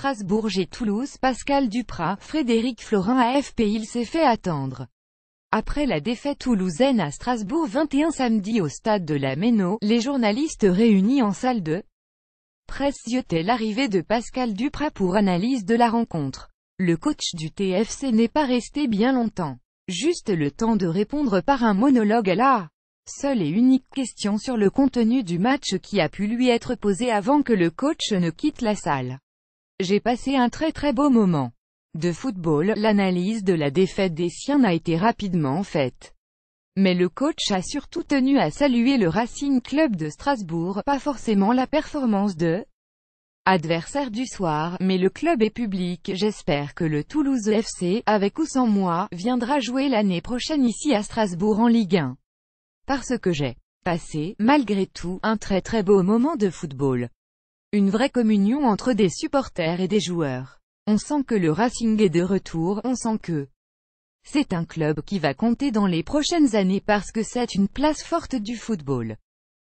Strasbourg et Toulouse Pascal Duprat, Frédéric Florin AFP Il s'est fait attendre. Après la défaite toulousaine à Strasbourg 21 samedi au stade de la Méno, les journalistes réunis en salle de presse étaient l'arrivée de Pascal Duprat pour analyse de la rencontre. Le coach du TFC n'est pas resté bien longtemps. Juste le temps de répondre par un monologue à la seule et unique question sur le contenu du match qui a pu lui être posée avant que le coach ne quitte la salle. J'ai passé un très très beau moment. De football, l'analyse de la défaite des siens a été rapidement faite. Mais le coach a surtout tenu à saluer le Racing Club de Strasbourg, pas forcément la performance de adversaire du soir, mais le club est public, j'espère que le Toulouse FC, avec ou sans moi, viendra jouer l'année prochaine ici à Strasbourg en Ligue 1. Parce que j'ai passé, malgré tout, un très très beau moment de football. Une vraie communion entre des supporters et des joueurs. On sent que le Racing est de retour, on sent que c'est un club qui va compter dans les prochaines années parce que c'est une place forte du football.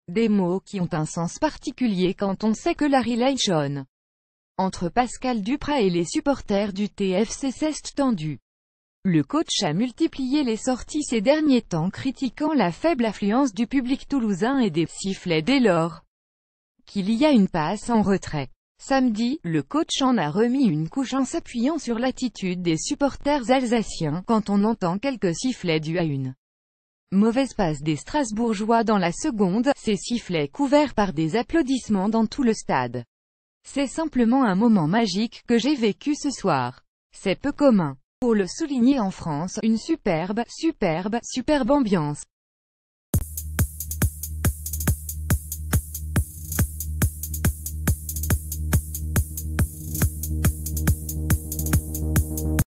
Des mots qui ont un sens particulier quand on sait que la relation entre Pascal Duprat et les supporters du TFC s'est tendu. Le coach a multiplié les sorties ces derniers temps critiquant la faible affluence du public toulousain et des sifflets dès lors qu'il y a une passe en retrait. Samedi, le coach en a remis une couche en s'appuyant sur l'attitude des supporters alsaciens, quand on entend quelques sifflets dus à une mauvaise passe des Strasbourgeois dans la seconde, ces sifflets couverts par des applaudissements dans tout le stade. C'est simplement un moment magique que j'ai vécu ce soir. C'est peu commun. Pour le souligner en France, une superbe, superbe, superbe ambiance.